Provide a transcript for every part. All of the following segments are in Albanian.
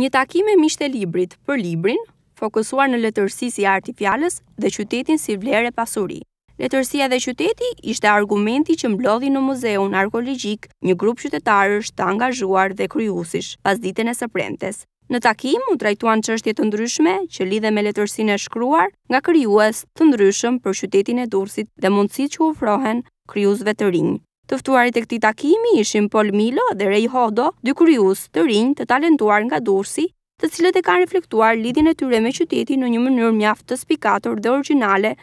një takim me miqtë e librit për librin, fokusuar në letërsi si arti dhe qytetin si vlerë e pasuri. Letërsia dhe qyteti ishte argumenti që mblodhi në muzeun arkeologjik një grup qytetarësh të angazhuar dhe kryusish pas ditën e sëprentes. Në takim u trajtuan çështje të ndryshme që lidhen me letërsinë e shkruar nga krijues të ndryshëm për qytetin e Durrësit dhe mundësitë që ofrohen krijuesve të rinj. Tëftuarit e këti takimi ishin Paul Milo dhe Rei Hodo, dy kurius të rinj të talentuar nga dursi, të cilët e kanë reflektuar lidhjen e tyre me qytetin në një mënyrë mjaft të spikator dhe origjinale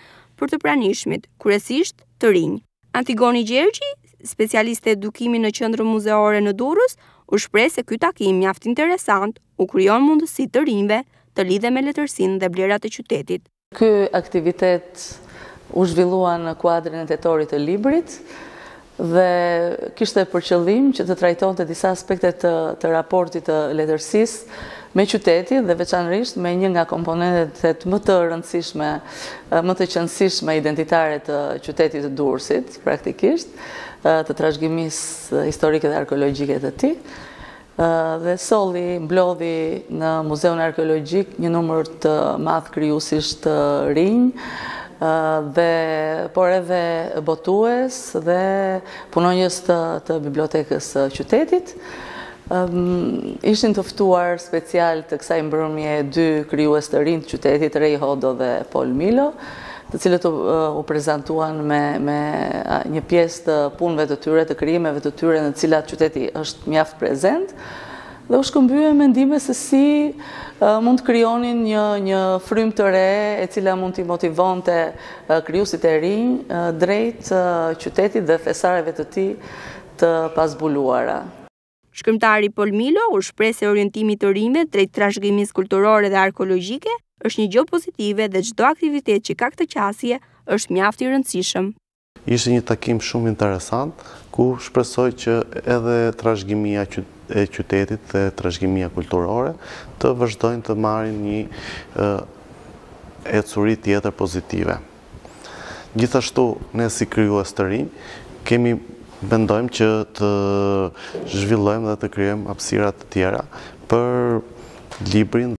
për të pranishmit, kryesisht të rinj. Antigoni Gjergji, specialiste edukimi në qendrën muzeore në Durrës, u shpreh se ky takim mjaft interesant u krijon mundësi të rinjve të lidhe me letërsinë dhe blerat e qytetit. Ky aktivitet u zhvillua në kuadrin e tetorit të librit, dhe kishte për qëllim që të trajton të disa aspekte të, raportit të letërsis me qytetin dhe veçanërisht me një nga komponentet më të rëndësishme, më të qëndësishme identitare të qytetit të dursit, praktikisht, të trashgjimis historike dhe arkeologike të ti. Dhe soli mblodhi në Muzeun Arkeologjik një numër të madh kryusisht të rinj, dhe por edhe botues dhe punonjës të bibliotekës së qytetit. Ehm ishin të ftuar special të kësaj mbrëmje dy krijues të rinë të qytetit Rej Hodo dhe Paul Milo, të cilët u prezantuan me me një pjesë të punëve të tyre, të kryimeve të tyre në të cilat qyteti është mjaft prezentë dhe u shkëmbyë e mendime se si mund të kryonin një, frym të re e cila mund të motivon të kryusit e rin drejt qytetit dhe fesareve të ti të pasbuluara. Shkrimtari Pol Milo u shpreh se orientimi të rinjve drejt trashëgimis kulturore dhe arkeologjike është një gjë pozitive dhe çdo aktivitet që ka këtë qasje është mjaft i rëndësishëm Ishte një takim shumë interesant, ku shpresoj që edhe trashgimia e qytetit dhe trashgimia kulturore të vëzhdojnë të marrin një e curit tjetër pozitive. Gjithashtu, ne si kryu e stërin, kemi bendojmë që të zhvillojmë dhe të kryem apsirat të tjera për librin